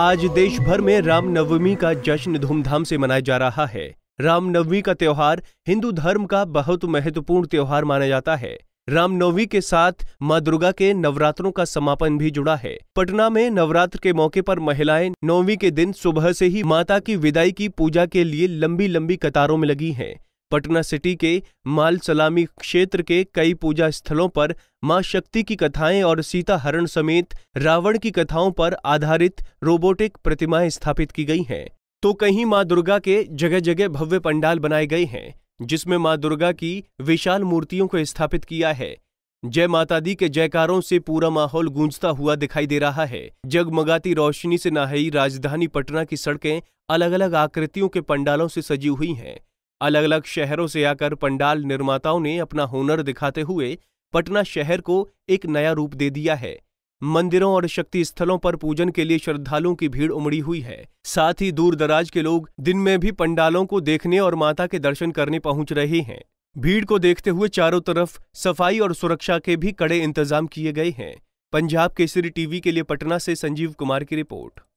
आज देश भर में रामनवमी का जश्न धूमधाम से मनाया जा रहा है रामनवमी का त्यौहार हिंदू धर्म का बहुत महत्वपूर्ण त्यौहार माना जाता है रामनवमी के साथ माँ दुर्गा के नवरात्रों का समापन भी जुड़ा है पटना में नवरात्र के मौके पर महिलाएं नौवीं के दिन सुबह से ही माता की विदाई की पूजा के लिए लंबी लंबी कतारों में लगी हैं पटना सिटी के माल सलामी क्षेत्र के कई पूजा स्थलों पर मां शक्ति की कथाएं और सीता हरण समेत रावण की कथाओं पर आधारित रोबोटिक प्रतिमाएं स्थापित की गई हैं तो कहीं मां दुर्गा के जगह जगह भव्य पंडाल बनाए गए हैं जिसमें मां दुर्गा की विशाल मूर्तियों को स्थापित किया है जय माता दी के जयकारों से पूरा माहौल गूंजता हुआ दिखाई दे रहा है जगमगाती रोशनी से नहाई राजधानी पटना की सड़कें अलग अलग आकृतियों के पंडालों से सजी हुई हैं अलग अलग शहरों से आकर पंडाल निर्माताओं ने अपना हुनर दिखाते हुए पटना शहर को एक नया रूप दे दिया है मंदिरों और शक्ति स्थलों पर पूजन के लिए श्रद्धालुओं की भीड़ उमड़ी हुई है साथ ही दूर दराज के लोग दिन में भी पंडालों को देखने और माता के दर्शन करने पहुंच रहे हैं भीड़ को देखते हुए चारों तरफ सफाई और सुरक्षा के भी कड़े इंतजाम किए गए हैं पंजाब केसरी टीवी के लिए पटना से संजीव कुमार की रिपोर्ट